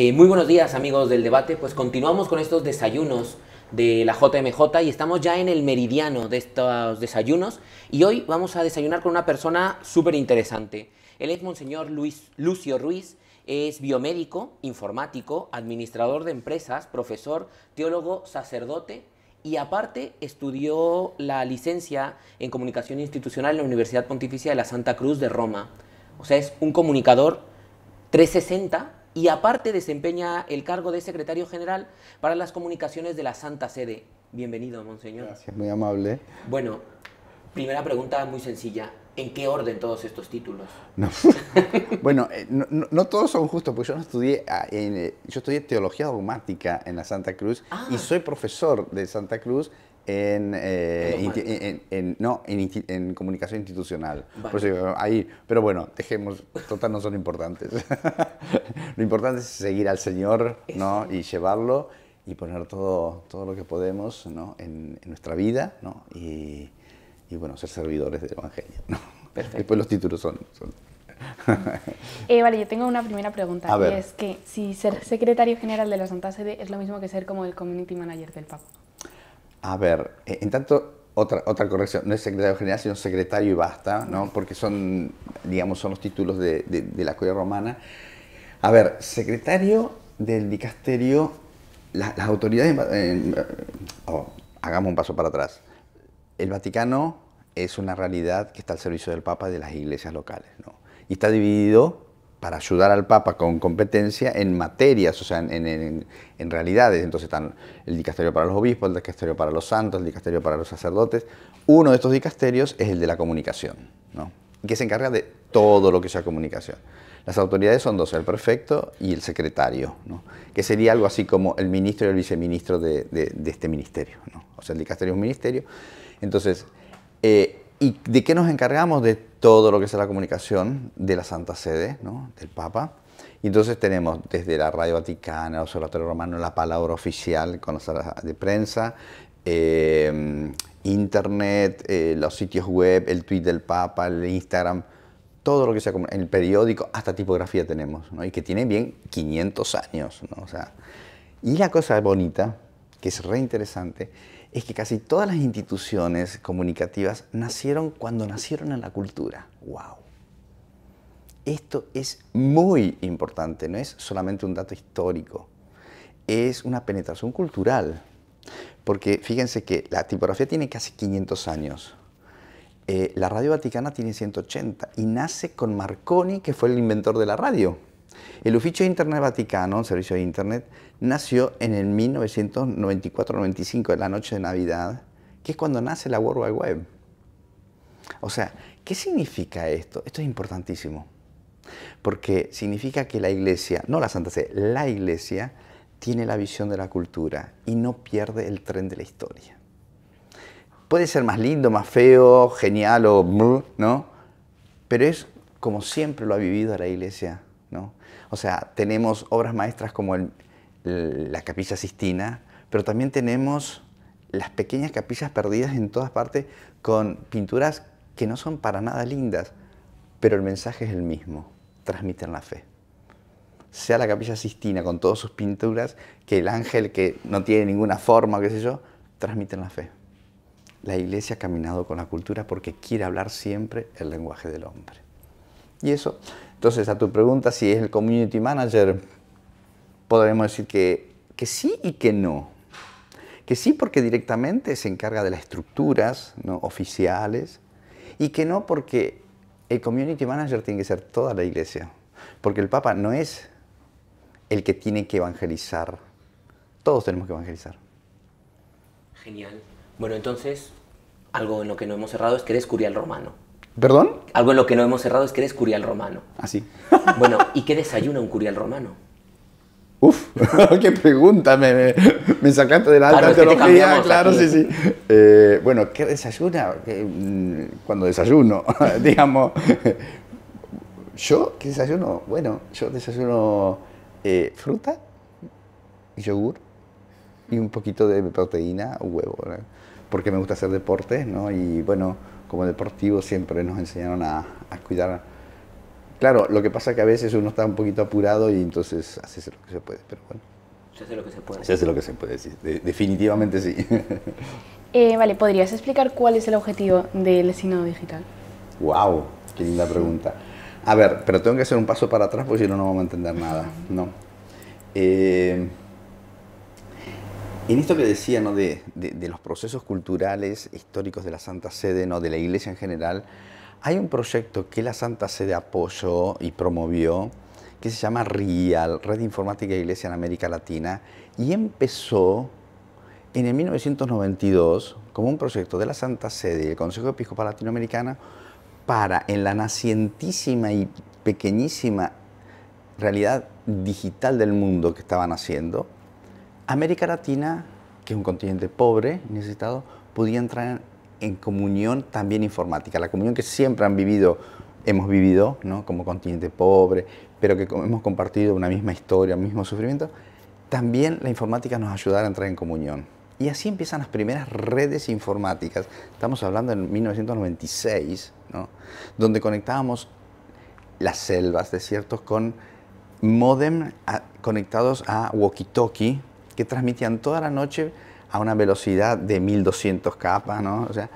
Eh, muy buenos días amigos del debate, pues continuamos con estos desayunos de la JMJ y estamos ya en el meridiano de estos desayunos y hoy vamos a desayunar con una persona súper interesante. Él es Monseñor Luis, Lucio Ruiz, es biomédico, informático, administrador de empresas, profesor, teólogo, sacerdote y aparte estudió la licencia en comunicación institucional en la Universidad Pontificia de la Santa Cruz de Roma. O sea, es un comunicador 360 y aparte desempeña el cargo de secretario general para las comunicaciones de la Santa Sede. Bienvenido, monseñor. Gracias, muy amable. Bueno, primera pregunta muy sencilla. ¿En qué orden todos estos títulos? bueno, eh, no, todos son justos, porque yo no estudié, ah, eh, yo estudié teología dogmática en la Santa Cruz y ah. soy profesor de Santa Cruz eh, en, no, en, comunicación institucional. ahí, pero bueno, dejemos, total no son importantes. lo importante es seguir al Señor ¿no? y llevarlo y poner todo, todo lo que podemos ¿no? en, nuestra vida ¿no? y, bueno, ser servidores del Evangelio. Después los títulos son... Eh, vale, yo tengo una primera pregunta. es que si ser secretario general de la Santa Sede es lo mismo que ser como el community manager del Papa. A ver, eh, en tanto, otra, corrección, no es secretario general, sino secretario y basta, ¿no? Porque son, digamos, son los títulos de, la curia romana. A ver, secretario del dicasterio, las autoridades... Eh, eh, oh, hagamos un paso para atrás. El Vaticano es una realidad que está al servicio del Papa y de las iglesias locales, ¿no? Y está dividido para ayudar al Papa con competencia en materias, o sea, en, en, realidades. Entonces están el dicasterio para los obispos, el dicasterio para los santos, el dicasterio para los sacerdotes. Uno de estos dicasterios es el de la comunicación, ¿no? que se encarga de todo lo que sea comunicación. Las autoridades son dos, el prefecto y el secretario, que sería algo así como el ministro y el viceministro de, este ministerio. O sea, el dicasterio es un ministerio. Entonces, eh, ¿y de qué nos encargamos? De todo lo que sea la comunicación de la Santa Sede, ¿no? del Papa. Y entonces tenemos desde la Radio Vaticana, el Observatorio Romano, la palabra oficial con las salas de prensa, eh, Internet, eh, los sitios web, el tweet del Papa, el Instagram, todo lo que sea el periódico, hasta tipografía tenemos, ¿no? y que tiene bien 500 años. ¿no? O sea, y la cosa bonita, que es re interesante, es que casi todas las instituciones comunicativas nacieron cuando nacieron en la cultura. ¡Wow! Esto es muy importante, no es solamente un dato histórico, es una penetración cultural. Porque fíjense que la tipografía tiene casi 500 años, eh, la Radio Vaticana tiene 180 y nace con Marconi, que fue el inventor de la radio. El de Internet Vaticano, un servicio de Internet, nació en el 1994-95, en la noche de Navidad, que es cuando nace la World Wide Web. O sea, ¿qué significa esto? Esto es importantísimo, porque significa que la Iglesia, no la Santa Sede, la Iglesia tiene la visión de la cultura y no pierde el tren de la historia. Puede ser más lindo, más feo, genial o... ¿no? Pero es como siempre lo ha vivido la iglesia o sea, tenemos obras maestras como la Capilla Sistina, pero también tenemos las pequeñas capillas perdidas en todas partes con pinturas que no son para nada lindas, pero el mensaje es el mismo, transmiten la fe. Sea la Capilla Sistina con todas sus pinturas, que el ángel que no tiene ninguna forma, qué sé yo, transmiten la fe. La iglesia ha caminado con la cultura porque quiere hablar siempre el lenguaje del hombre y eso. Entonces, a tu pregunta, si es el community manager, podremos decir que, que sí y que no. Que sí porque directamente se encarga de las estructuras ¿no? oficiales y que no porque el community manager tiene que ser toda la iglesia. Porque el Papa no es el que tiene que evangelizar. Todos tenemos que evangelizar. Genial. Bueno, entonces, algo en lo que no hemos cerrado es que eres curial romano. ¿Perdón? Algo en lo que no hemos cerrado es que eres curial romano. Ah, sí. bueno, ¿y qué desayuna un curial romano? Uf, qué pregunta, me, me, sacaste de la alta teología, claro, sí, sí. Eh, bueno, ¿qué desayuna? Mm, cuando desayuno, digamos. ¿Yo qué desayuno? Bueno, yo desayuno eh, fruta, yogur y un poquito de proteína, huevo, porque me gusta hacer deporte, ¿no? Y bueno, como deportivo siempre nos enseñaron a, cuidar. Claro, lo que pasa es que a veces uno está un poquito apurado y entonces haces lo que se puede, pero bueno. Se hace lo que se puede. Se hace lo que se puede, definitivamente sí. Eh, vale, ¿podrías explicar cuál es el objetivo del signo Digital? ¡Wow! ¡Qué linda pregunta! A ver, pero tengo que hacer un paso para atrás porque si no, no vamos a entender nada. No. Eh, en esto que decía, de, los procesos culturales históricos de la Santa Sede, ¿no? de la Iglesia en general, hay un proyecto que la Santa Sede apoyó y promovió que se llama RIAL, Red Informática de Iglesia en América Latina, y empezó en el 1992 como un proyecto de la Santa Sede y el Consejo Episcopal Latinoamericano para, en la nacientísima y pequeñísima realidad digital del mundo que estaban haciendo, América Latina, que es un continente pobre, necesitado, podía entrar en, comunión también informática, la comunión que siempre han vivido, hemos vivido ¿no? como continente pobre, pero que hemos compartido una misma historia, un mismo sufrimiento, también la informática nos ayudará a entrar en comunión. Y así empiezan las primeras redes informáticas, estamos hablando en 1996, donde conectábamos las selvas, desiertos, con modem conectados a walkie-talkie, que transmitían toda la noche a una velocidad de 1200 capas, ¿no? O sea,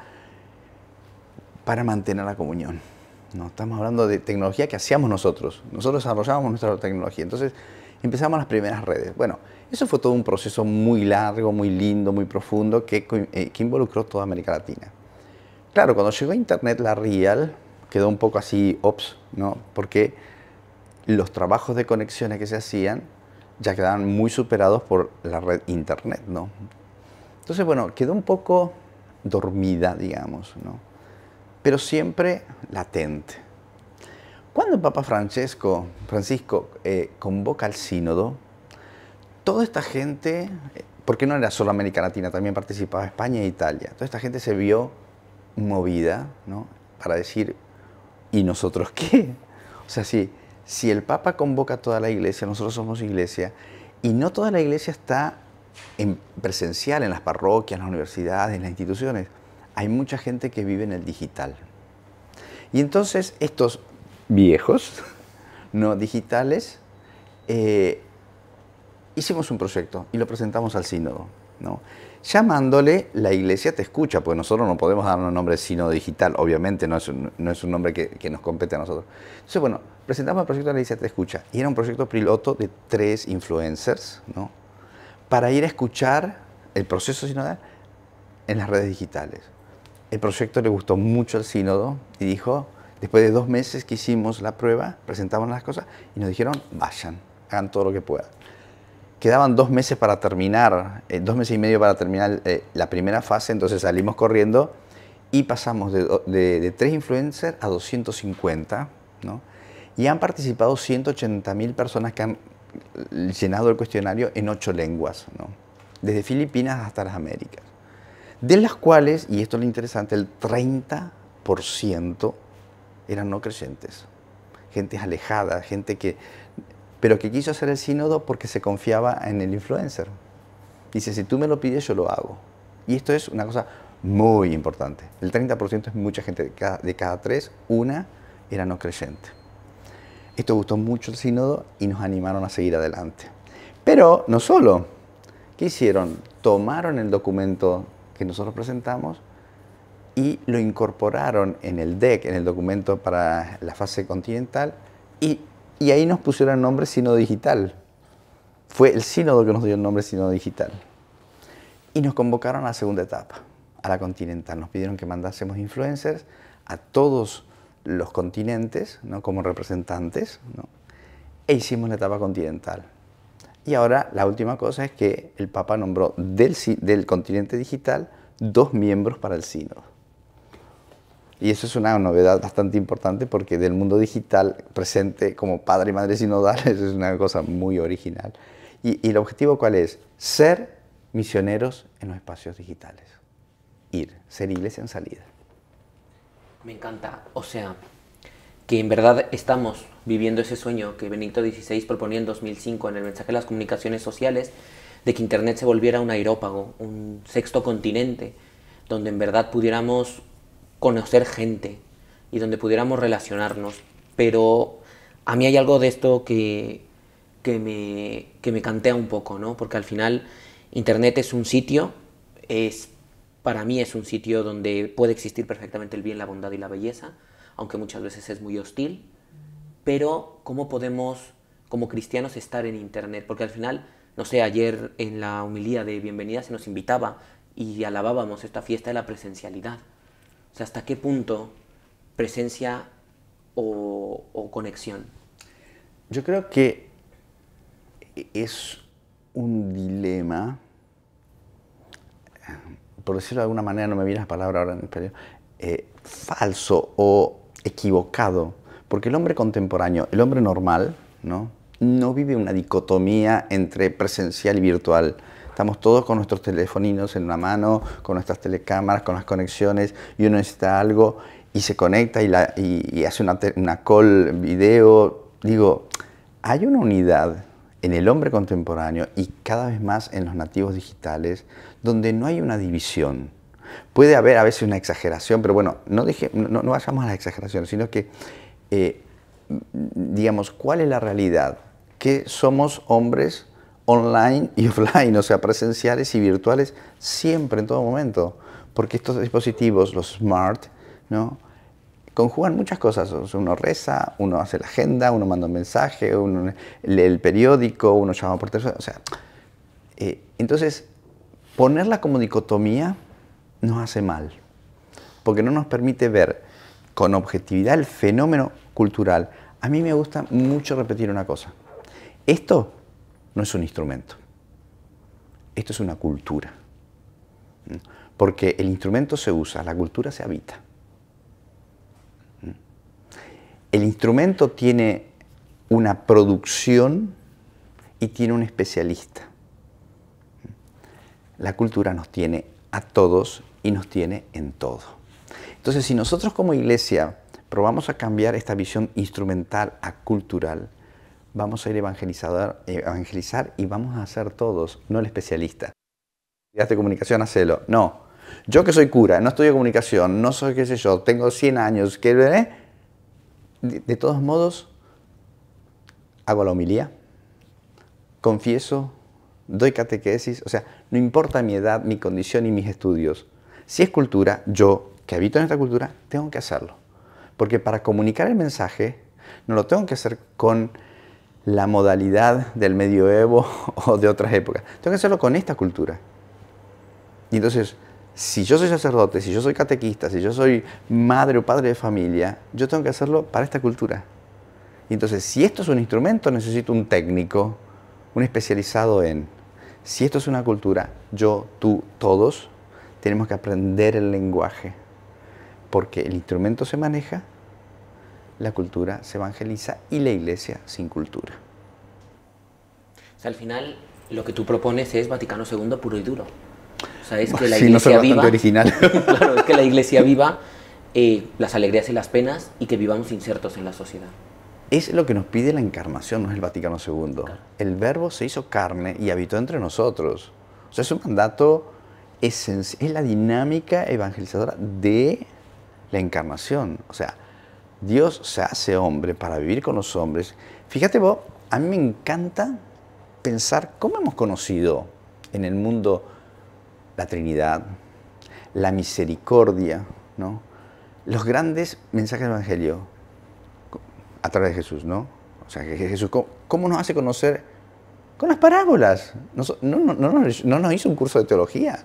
para mantener la comunión. ¿no? Estamos hablando de tecnología que hacíamos nosotros. Nosotros desarrollábamos nuestra tecnología. Entonces empezamos las primeras redes. Bueno, eso fue todo un proceso muy largo, muy lindo, muy profundo, que, eh, que involucró toda América Latina. Claro, cuando llegó a Internet, la Real quedó un poco así, ops, ¿no? Porque los trabajos de conexiones que se hacían ya quedaban muy superados por la red Internet, ¿no? Entonces, bueno, quedó un poco dormida, digamos, ¿no? Pero siempre latente. Cuando el Papa Francesco, Francisco eh, convoca al sínodo, toda esta gente, eh, porque no era solo América Latina, también participaba España e Italia, toda esta gente se vio movida, ¿no? Para decir, ¿y nosotros qué? O sea, sí, si el Papa convoca a toda la iglesia, nosotros somos iglesia, y no toda la iglesia está en presencial en las parroquias, en las universidades, en las instituciones. Hay mucha gente que vive en el digital. Y entonces estos viejos, no digitales, eh, hicimos un proyecto y lo presentamos al sínodo. ¿no? Llamándole La Iglesia Te Escucha, porque nosotros no podemos dar un nombre sínodo digital, obviamente no es un, nombre que, que nos compete a nosotros. Entonces, bueno, presentamos el proyecto de la Escucha y era un proyecto piloto de tres influencers, ¿no? Para ir a escuchar el proceso sinodal en las redes digitales. El proyecto le gustó mucho al sínodo y dijo, después de dos meses que hicimos la prueba, presentamos las cosas y nos dijeron, vayan, hagan todo lo que puedan. Quedaban dos meses para terminar, eh, dos meses y medio para terminar eh, la primera fase, entonces salimos corriendo y pasamos de, de tres influencers a 250, ¿no? y han participado 180.000 personas que han llenado el cuestionario en ocho lenguas, desde Filipinas hasta las Américas, de las cuales, y esto es lo interesante, el 30% eran no creyentes, gente alejada, gente que, pero que quiso hacer el sínodo porque se confiaba en el influencer. Dice, si tú me lo pides, yo lo hago. Y esto es una cosa muy importante. El 30% es mucha gente, de de cada tres, una era no creyente. Esto gustó mucho el sínodo y nos animaron a seguir adelante. Pero no solo. ¿Qué hicieron? Tomaron el documento que nosotros presentamos y lo incorporaron en el DEC, en el documento para la fase continental, y, y ahí nos pusieron el nombre Sino Digital. Fue el sínodo que nos dio el nombre Sino Digital. Y nos convocaron a la segunda etapa, a la continental. Nos pidieron que mandásemos influencers a todos los continentes ¿no? como representantes e hicimos la etapa continental. Y ahora la última cosa es que el Papa nombró del, continente digital dos miembros para el sínodo. Y eso es una novedad bastante importante porque del mundo digital presente como padre y madre sinodal, es una cosa muy original. Y, el objetivo cuál es? Ser misioneros en los espacios digitales. Ir, ser iglesias en salida. Me encanta. O sea, que en verdad estamos viviendo ese sueño que Benito XVI proponía en 2005 en el mensaje de las comunicaciones sociales, de que Internet se volviera un aerópago, un sexto continente, donde en verdad pudiéramos conocer gente y donde pudiéramos relacionarnos. Pero a mí hay algo de esto que, que, me, que me cantea un poco, ¿no? Porque al final Internet es un sitio, es para mí es un sitio donde puede existir perfectamente el bien, la bondad y la belleza, aunque muchas veces es muy hostil. Pero ¿cómo podemos, como cristianos, estar en Internet? Porque al final, no sé, ayer en la humilía de bienvenida se nos invitaba y alabábamos esta fiesta de la presencialidad. O sea, ¿hasta qué punto presencia o, o conexión? Yo creo que es un dilema por decirlo de alguna manera, no me viene la palabra ahora en el eh, falso o equivocado. Porque el hombre contemporáneo, el hombre normal, ¿no? no vive una dicotomía entre presencial y virtual. Estamos todos con nuestros telefoninos en una mano, con nuestras telecámaras, con las conexiones, y uno necesita algo y se conecta y, la, hace una, una call video. Digo, hay una unidad en el hombre contemporáneo y cada vez más en los nativos digitales, donde no hay una división. Puede haber a veces una exageración, pero bueno, no, deje, no, vayamos a la exageración, sino que, eh, digamos, ¿cuál es la realidad? Que somos hombres online y offline, o sea, presenciales y virtuales, siempre, en todo momento, porque estos dispositivos, los smart, ¿no? conjugan muchas cosas. Uno reza, uno hace la agenda, uno manda un mensaje, uno lee el periódico, uno llama por teléfono. O sea, eh, entonces, ponerla como dicotomía nos hace mal, porque no nos permite ver con objetividad el fenómeno cultural. A mí me gusta mucho repetir una cosa. Esto no es un instrumento. Esto es una cultura. Porque el instrumento se usa, la cultura se habita el instrumento tiene una producción y tiene un especialista. La cultura nos tiene a todos y nos tiene en todo. Entonces, si nosotros como iglesia probamos a cambiar esta visión instrumental a cultural, vamos a ir evangelizador, evangelizar y vamos a hacer todos, no el especialista. Estudiaste comunicación, hacelo. No. Yo que soy cura, no estudio comunicación, no soy qué sé yo, tengo 100 años, qué que eh? de, todos modos, hago la homilía, confieso, doy catequesis, o sea, no importa mi edad, mi condición y mis estudios. Si es cultura, yo, que habito en esta cultura, tengo que hacerlo. Porque para comunicar el mensaje, no lo tengo que hacer con la modalidad del medioevo o de otras épocas. Tengo que hacerlo con esta cultura. Y entonces, si yo soy sacerdote, si yo soy catequista, si yo soy madre o padre de familia, yo tengo que hacerlo para esta cultura. Y entonces, si esto es un instrumento, necesito un técnico, un especializado en. Si esto es una cultura, yo, tú, todos, tenemos que aprender el lenguaje. Porque el instrumento se maneja, la cultura se evangeliza y la iglesia sin cultura. al final, lo que tú propones es Vaticano II puro y duro es que la iglesia viva. que eh, la iglesia viva las alegrías y las penas y que vivamos insertos en la sociedad. Es lo que nos pide la encarnación, no es el Vaticano II. El Verbo se hizo carne y habitó entre nosotros. O sea, es un mandato esencial, es la dinámica evangelizadora de la encarnación. O sea, Dios se hace hombre para vivir con los hombres. Fíjate vos, a mí me encanta pensar cómo hemos conocido en el mundo la Trinidad, la misericordia, ¿no? los grandes mensajes del Evangelio a través de Jesús, ¿no? O sea, que Jesús, ¿cómo, nos hace conocer? Con las parábolas. no, no, nos hizo un curso de teología,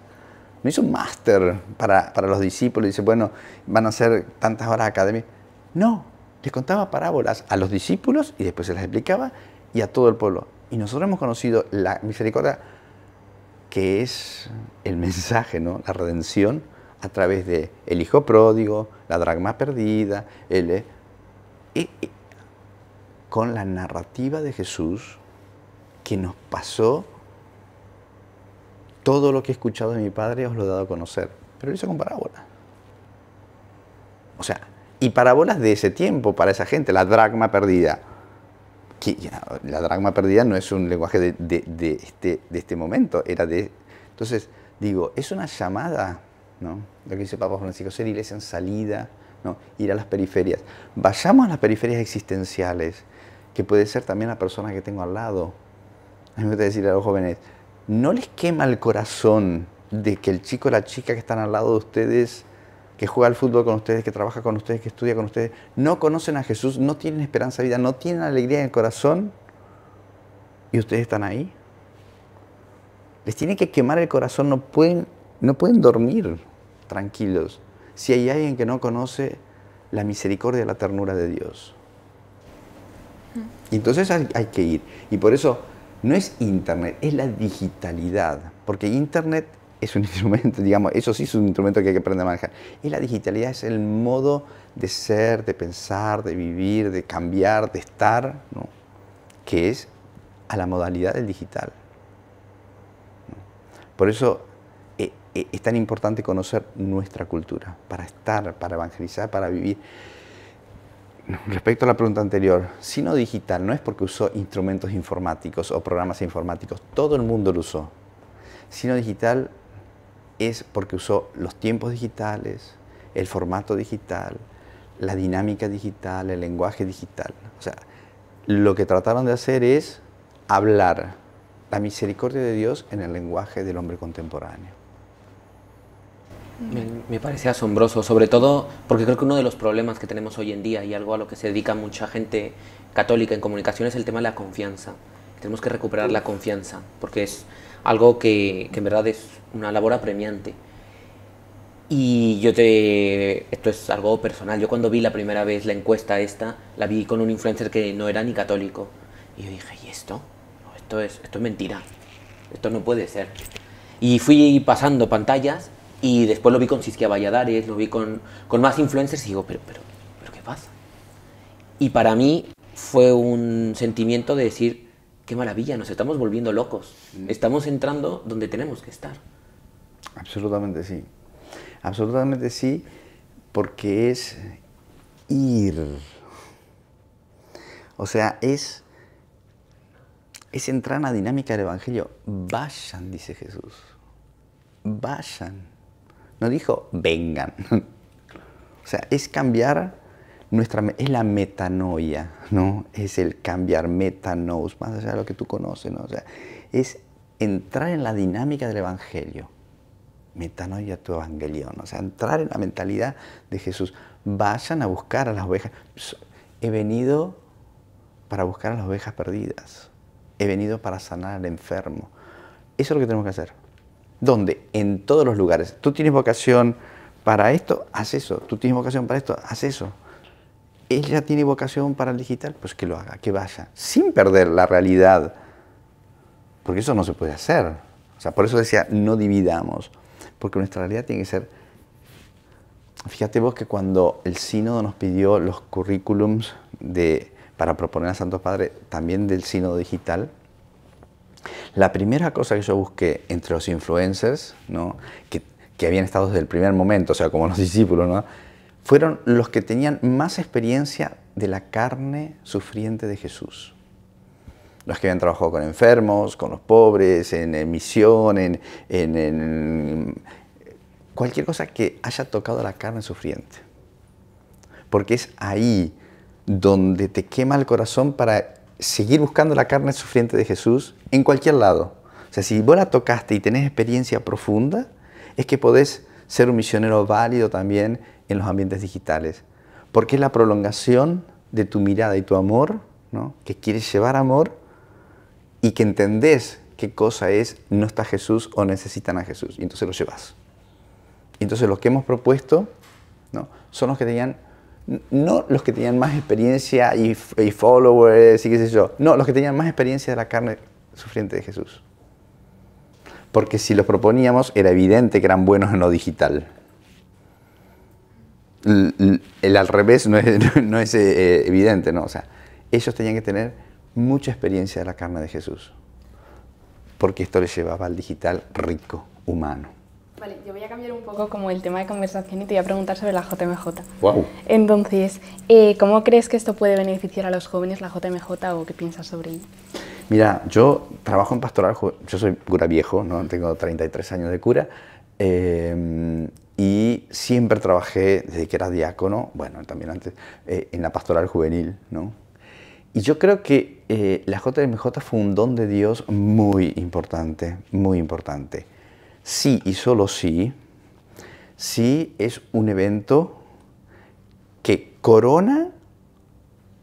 no hizo un máster para, para, los discípulos. y Dice, bueno, van a hacer tantas horas académicas. No, les contaba parábolas a los discípulos y después se las explicaba y a todo el pueblo. Y nosotros hemos conocido la misericordia que es el mensaje, ¿no? la redención a través de el hijo pródigo, la dragma perdida, el, eh, con la narrativa de Jesús que nos pasó todo lo que he escuchado de mi padre os lo he dado a conocer, pero lo hizo con parábolas. O sea, y parábolas de ese tiempo para esa gente, la dragma perdida, que la dragma perdida no es un lenguaje de, este, de, este, momento, era de... Entonces, digo, es una llamada, ¿no? Lo que dice Papa Francisco, ser iglesia en salida, ¿no? Ir a las periferias. Vayamos a las periferias existenciales, que puede ser también la persona que tengo al lado. A mí me gusta decir a los jóvenes, no les quema el corazón de que el chico o la chica que están al lado de ustedes que juega al fútbol con ustedes, que trabaja con ustedes, que estudia con ustedes, no conocen a Jesús, no tienen esperanza de vida, no tienen alegría en el corazón y ustedes están ahí. Les tiene que quemar el corazón, no pueden, no pueden dormir tranquilos si hay alguien que no conoce la misericordia la ternura de Dios. Mm. entonces hay que ir. Y por eso no es Internet, es la digitalidad. Porque Internet es un instrumento, digamos, eso sí es un instrumento que hay que aprender a manejar. Y la digitalidad es el modo de ser, de pensar, de vivir, de cambiar, de estar, ¿no? que es a la modalidad del digital. Por eso eh, eh, es tan importante conocer nuestra cultura, para estar, para evangelizar, para vivir. Respecto a la pregunta anterior, sino digital no es porque usó instrumentos informáticos o programas informáticos, todo el mundo lo usó. Sino digital es porque usó los tiempos digitales, el formato digital, la dinámica digital, el lenguaje digital. O sea, lo que trataron de hacer es hablar la misericordia de Dios en el lenguaje del hombre contemporáneo. Me, parece asombroso, sobre todo porque creo que uno de los problemas que tenemos hoy en día y algo a lo que se dedica mucha gente católica en comunicación es el tema de la confianza. Tenemos que recuperar la confianza, porque es, algo que, en verdad es una labor apremiante. Y yo te... Esto es algo personal. Yo cuando vi la primera vez la encuesta esta, la vi con un influencer que no era ni católico. Y yo dije, ¿y esto? esto, es, esto es mentira. Esto no puede ser. Y fui pasando pantallas y después lo vi con Siskia Valladares, lo vi con, con más influencers y digo, ¿pero, pero, pero qué pasa? Y para mí fue un sentimiento de decir, qué maravilla, nos estamos volviendo locos. Mm. Estamos entrando donde tenemos que estar. Absolutamente sí. Absolutamente sí, porque es ir. O sea, es, es entrar en la dinámica del Evangelio. Vayan, dice Jesús. Vayan. No dijo vengan. O sea, es cambiar es la metanoia, ¿no? Es el cambiar metanos, más allá de lo que tú conoces, ¿no? sea, es entrar en la dinámica del Evangelio. Metanoia tu evangelión, o sea, entrar en la mentalidad de Jesús. Vayan a buscar a las ovejas. He venido para buscar a las ovejas perdidas. He venido para sanar al enfermo. Eso es lo que tenemos que hacer. ¿Dónde? En todos los lugares. Tú tienes vocación para esto, haz eso. Tú tienes vocación para esto, haz eso ella tiene vocación para el digital, pues que lo haga, que vaya, sin perder la realidad, porque eso no se puede hacer. O sea, por eso decía, no dividamos, porque nuestra realidad tiene que ser... Fíjate vos que cuando el sínodo nos pidió los currículums de, para proponer a Santo Padre, también del sínodo digital, la primera cosa que yo busqué entre los influencers, ¿no? que, que habían estado desde el primer momento, o sea, como los discípulos, ¿no? fueron los que tenían más experiencia de la carne sufriente de Jesús. Los que habían trabajado con enfermos, con los pobres, en, emisión, misión, en, en cualquier cosa que haya tocado la carne sufriente. Porque es ahí donde te quema el corazón para seguir buscando la carne sufriente de Jesús en cualquier lado. O sea, si vos la tocaste y tenés experiencia profunda, es que podés ser un misionero válido también en los ambientes digitales, porque es la prolongación de tu mirada y tu amor, ¿no? que quieres llevar amor y que entendés qué cosa es no está Jesús o necesitan a Jesús, y entonces lo llevas. entonces los que hemos propuesto ¿no? son los que tenían, no los que tenían más experiencia y, y followers y qué sé yo, no, los que tenían más experiencia de la carne sufriente de Jesús. Porque si los proponíamos era evidente que eran buenos en lo digital el al revés no es, no es eh, evidente, ¿no? O sea, ellos tenían que tener mucha experiencia de la carne de Jesús, porque esto les llevaba al digital rico, humano. Vale, yo voy a cambiar un poco como el tema de conversación y te voy a preguntar sobre la JMJ. Wow. Entonces, eh, ¿cómo crees que esto puede beneficiar a los jóvenes, la JMJ, o qué piensas sobre ello? Mira, yo trabajo en pastoral, yo soy cura viejo, ¿no? tengo 33 años de cura, eh, y siempre trabajé desde que era diácono, bueno, también antes, eh, en la pastoral juvenil, ¿no? Y yo creo que eh, la JMJ fue un don de Dios muy importante, muy importante. Sí y solo sí, sí es un evento que corona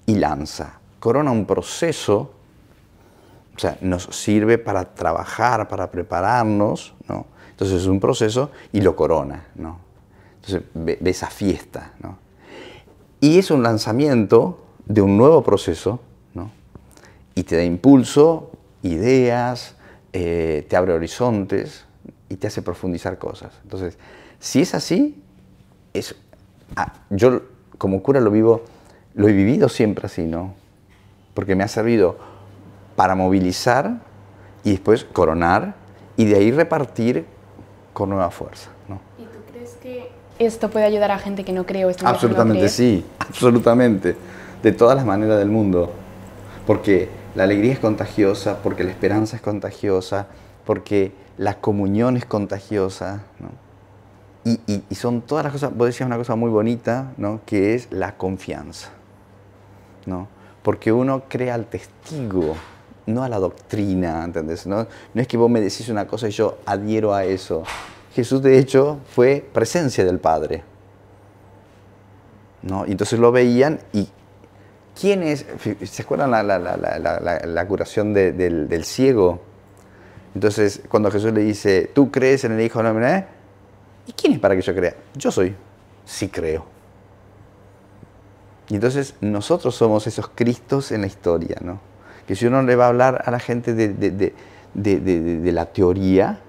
y lanza, corona un proceso, o sea, nos sirve para trabajar, para prepararnos, ¿no? Entonces es un proceso y lo corona, ¿no? Entonces ve, esa fiesta, ¿no? Y es un lanzamiento de un nuevo proceso, ¿no? Y te da impulso, ideas, eh, te abre horizontes y te hace profundizar cosas. Entonces, si es así, es, yo como cura lo vivo, lo he vivido siempre así, ¿no? Porque me ha servido para movilizar y después coronar y de ahí repartir con nueva fuerza. ¿Y tú crees que esto puede ayudar a gente que no cree o está Absolutamente, sí, absolutamente. De todas las maneras del mundo. Porque la alegría es contagiosa, porque la esperanza es contagiosa, porque la comunión es contagiosa. Y, son todas las cosas, vos decías una cosa muy bonita, ¿no? que es la confianza. ¿no? Porque uno crea al testigo no a la doctrina, ¿entendés? No, es que vos me decís una cosa y yo adhiero a eso. Jesús, de hecho, fue presencia del Padre. ¿No? Y entonces lo veían y ¿quién es? ¿Se acuerdan la, la, curación del, ciego? Entonces, cuando Jesús le dice, ¿tú crees en el Hijo de Hombre? ¿eh? ¿Y quién es para que yo crea? Yo soy. Sí creo. Y entonces nosotros somos esos Cristos en la historia, ¿no? que si uno le va a hablar a la gente de, la teoría,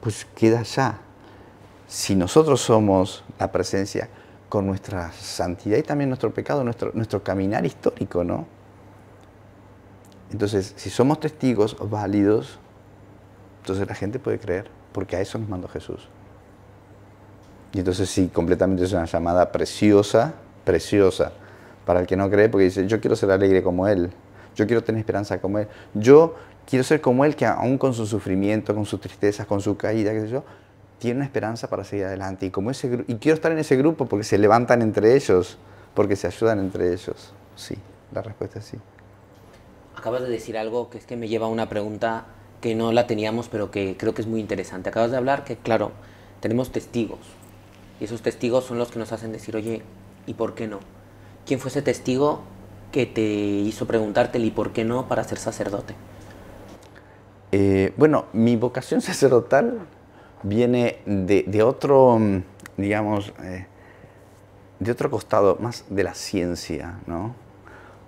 pues queda allá. Si nosotros somos la presencia con nuestra santidad y también nuestro pecado, nuestro, nuestro caminar histórico, ¿no? Entonces, si somos testigos válidos, entonces la gente puede creer, porque a eso nos mandó Jesús. Y entonces sí, completamente es una llamada preciosa, preciosa, para el que no cree, porque dice, yo quiero ser alegre como Él yo quiero tener esperanza como Él, yo quiero ser como Él que aún con su sufrimiento, con sus tristezas, con su caída, qué sé yo, tiene una esperanza para seguir adelante. Y, como ese, y quiero estar en ese grupo porque se levantan entre ellos, porque se ayudan entre ellos. Sí, la respuesta es sí. Acabas de decir algo que es que me lleva a una pregunta que no la teníamos, pero que creo que es muy interesante. Acabas de hablar que, claro, tenemos testigos. Y esos testigos son los que nos hacen decir, oye, ¿y por qué no? ¿Quién fue ese testigo que te hizo preguntarte y por qué no para ser sacerdote? Eh, bueno, mi vocación sacerdotal viene de, otro, mm, digamos, eh, de otro costado, más de la ciencia, ¿no?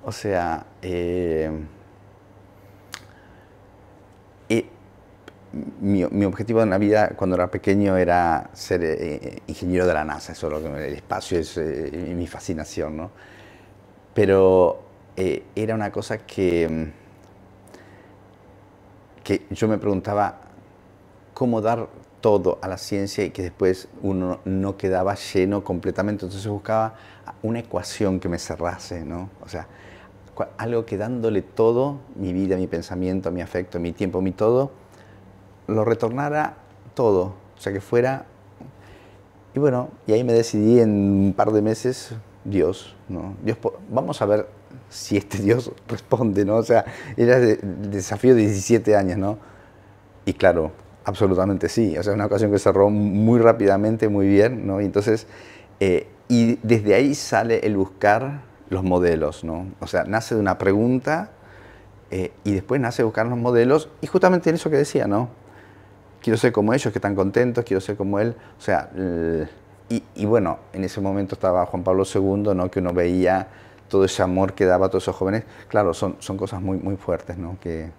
O sea, eh, mi, objetivo en la vida cuando era pequeño era ser ingeniero de la NASA, eso es lo que el espacio es mi fascinación, ¿no? pero eh, era una cosa que, mm, que yo me preguntaba cómo dar todo a la ciencia y que después uno no quedaba lleno completamente. Entonces buscaba una ecuación que me cerrase, ¿no? O sea, algo que dándole todo, mi vida, mi pensamiento, mi afecto, mi tiempo, mi todo, lo retornara todo. O sea, que fuera... Y bueno, y ahí me decidí en un par de meses Dios, ¿no? Dios, vamos a ver si este Dios responde, ¿no? O sea, era el desafío de 17 años, ¿no? Y claro, absolutamente sí. O sea, una ocasión que cerró muy rápidamente, muy bien, ¿no? Y entonces, eh, y desde ahí sale el buscar los modelos, ¿no? O sea, nace de una pregunta eh, y después nace buscar los modelos y justamente en eso que decía, ¿no? Quiero ser como ellos, que están contentos, quiero ser como él. O sea, el, y, bueno, en ese momento estaba Juan Pablo II, ¿no? que uno veía todo ese amor que daba a todos esos jóvenes. Claro, son, son cosas muy, muy fuertes, ¿no? que,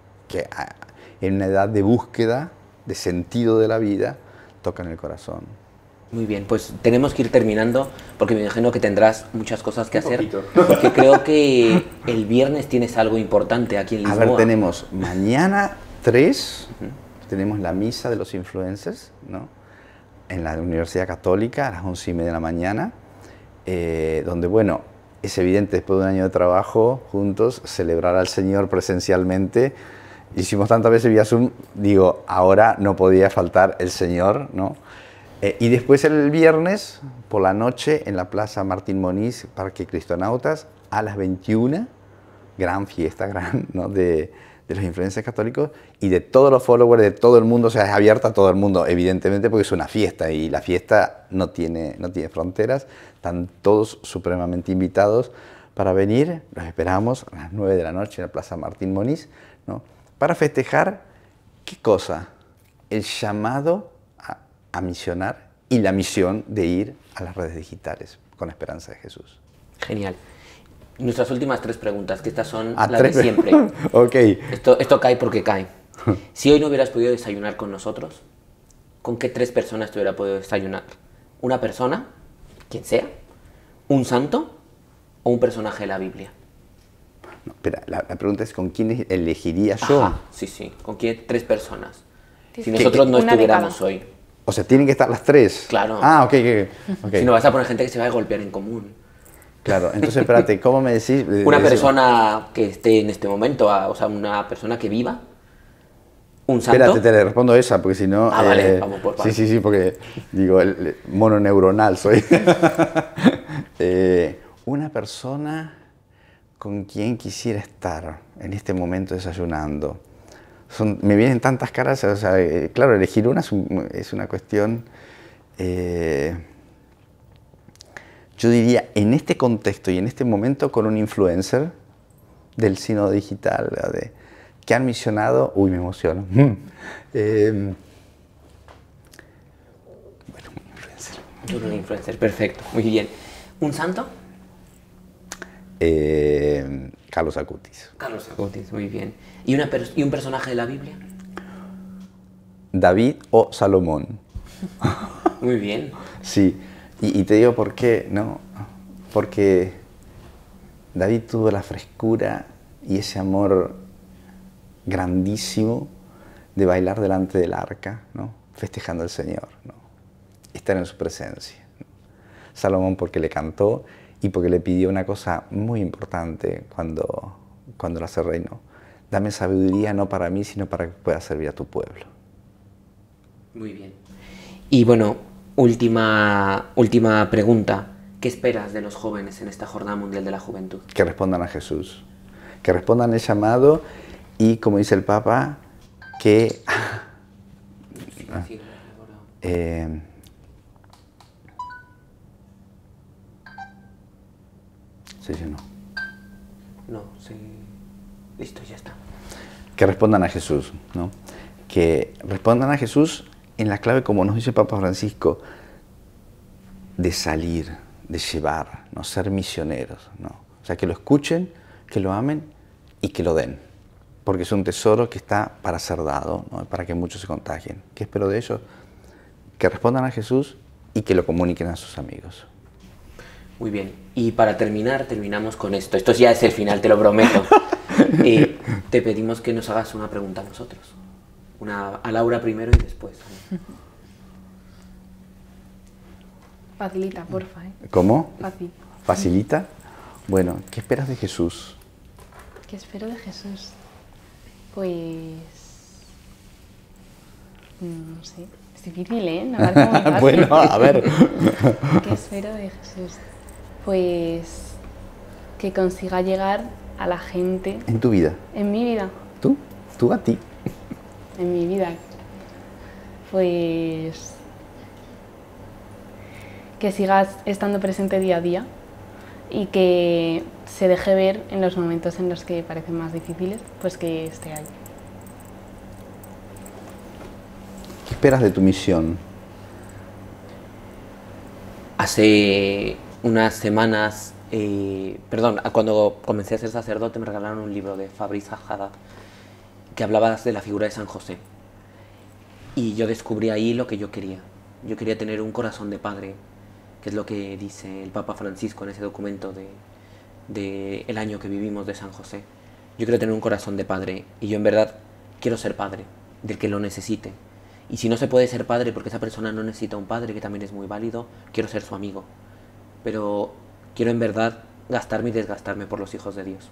en una edad de búsqueda, de sentido de la vida, tocan el corazón. Muy bien, pues tenemos que ir terminando porque me imagino que tendrás muchas cosas que hacer. Porque creo que el viernes tienes algo importante aquí en Lisboa. A ver, tenemos mañana 3, tenemos la misa de los influencers, ¿no? en la Universidad Católica a las 11 y media de la mañana, eh, donde, bueno, es evidente después de un año de trabajo juntos, celebrar al Señor presencialmente. Hicimos tantas veces vía Zoom, digo, ahora no podía faltar el Señor, ¿no? Eh, y después el viernes por la noche en la Plaza Martín Moniz, Parque Cristonautas, a las 21, gran fiesta, gran, ¿no? De, de los influencers católicos y de todos los followers de todo el mundo, o sea, es abierta a todo el mundo, evidentemente, porque es una fiesta y la fiesta no tiene, no tiene fronteras, están todos supremamente invitados para venir, los esperamos a las 9 de la noche en la Plaza Martín Moniz, para festejar, ¿qué cosa? El llamado a, a misionar y la misión de ir a las redes digitales con la esperanza de Jesús. Genial. Nuestras últimas tres preguntas, que estas son ah, las de siempre. ok. Esto, cae porque cae. Si hoy no hubieras podido desayunar con nosotros, ¿con qué tres personas te hubiera podido desayunar? ¿Una persona, ¿Quién sea? ¿Un santo? ¿O un personaje de la Biblia? No, la, pregunta es ¿con quién elegiría yo? sí, sí, ¿con quién tres personas? Si nosotros no estuviéramos hoy. O sea, tienen que estar las tres. Claro. Ah, ok, Si no, vas a poner gente que se va a golpear en común. Claro, entonces espérate, ¿cómo me decís? Eh, una eh, persona que esté en este momento, ah, o sea, una persona que viva. ¿Un santo? Espérate, te le respondo esa, porque si no... Ah, vale, eh, vamos por Sí, sí, sí, porque digo, el, neuronal soy. una persona con quien quisiera estar en este momento desayunando. me vienen tantas caras, o sea, claro, elegir una es, una cuestión yo diría, en este contexto y en este momento con un influencer del sino digital, de, que han misionado, uy, me emociono, eh, bueno, un influencer. Un influencer, perfecto, muy bien. ¿Un santo? Eh, Carlos Acutis. Carlos Acutis, muy bien. ¿Y, ¿Y un personaje de la Biblia? David o Salomón. muy bien. Sí. Y, te digo por qué, ¿no? Porque David tuvo la frescura y ese amor grandísimo de bailar delante del arca, ¿no? Festejando al Señor, ¿no? Estar en su presencia. Salomón porque le cantó y porque le pidió una cosa muy importante cuando, cuando la se reino. Dame sabiduría no para mí, sino para que pueda servir a tu pueblo. Muy bien. Y bueno, Última, última pregunta. ¿Qué esperas de los jóvenes en esta Jornada Mundial de la Juventud? Que respondan a Jesús, que respondan el llamado y, como dice el Papa, que... Eh, sí, sí, no. No, sí. Listo, ya está. Que respondan a Jesús, ¿no? Que respondan a Jesús en la clave, como nos dice Papa Francisco, de salir, de llevar, ¿no? ser misioneros. ¿no? O sea, que lo escuchen, que lo amen y que lo den. Porque es un tesoro que está para ser dado, para que muchos se contagien. ¿Qué espero de ellos? Que respondan a Jesús y que lo comuniquen a sus amigos. Muy bien. Y para terminar, terminamos con esto. Esto ya es el final, te lo prometo. Y te pedimos que nos hagas una pregunta a nosotros una, a Laura primero y después. Facilita, porfa. ¿eh? ¿Cómo? facilita. ¿Facilita? Bueno, ¿qué esperas de Jesús? ¿Qué espero de Jesús? Pues... Mm, no sé. Es difícil, ¿eh? bueno, a ver. ¿Qué espero de Jesús? Pues que consiga llegar a la gente. ¿En tu vida? En mi vida. ¿Tú? ¿Tú a ti? en mi vida? Pues que sigas estando presente día a día y que se deje ver en los momentos en los que parecen más difíciles, pues que esté ahí. ¿Qué esperas de tu misión? Hace unas semanas, eh, perdón, cuando comencé a ser sacerdote me regalaron un libro de Fabrice Haddad que hablabas de la figura de San José. Y yo descubrí ahí lo que yo quería. Yo quería tener un corazón de padre, que es lo que dice el Papa Francisco en ese documento de, el año que vivimos de San José. Yo quiero tener un corazón de padre y yo en verdad quiero ser padre, del que lo necesite. Y si no se puede ser padre porque esa persona no necesita un padre, que también es muy válido, quiero ser su amigo. Pero quiero en verdad gastarme y desgastarme por los hijos de Dios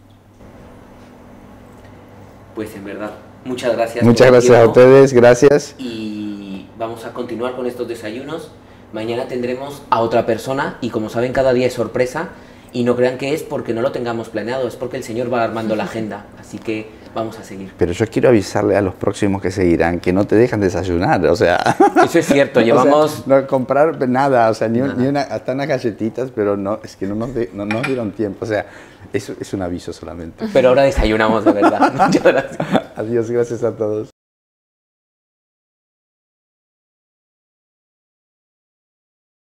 pues en verdad, muchas gracias. Muchas gracias a ustedes, gracias. Y vamos a continuar con estos desayunos. Mañana tendremos a otra persona y como saben cada día es sorpresa y no crean que es porque no lo tengamos planeado, es porque el Señor va armando la agenda. Así que vamos a seguir. Pero yo quiero avisarle a los próximos que seguirán que no te dejan desayunar, o sea... Eso es cierto, llevamos... no comprar nada, o sea, ni, una, hasta unas galletitas, pero no, es que no nos, dieron tiempo, o sea, eso es un aviso solamente. Pero ahora desayunamos de verdad. Muchas gracias. Adiós, gracias a todos.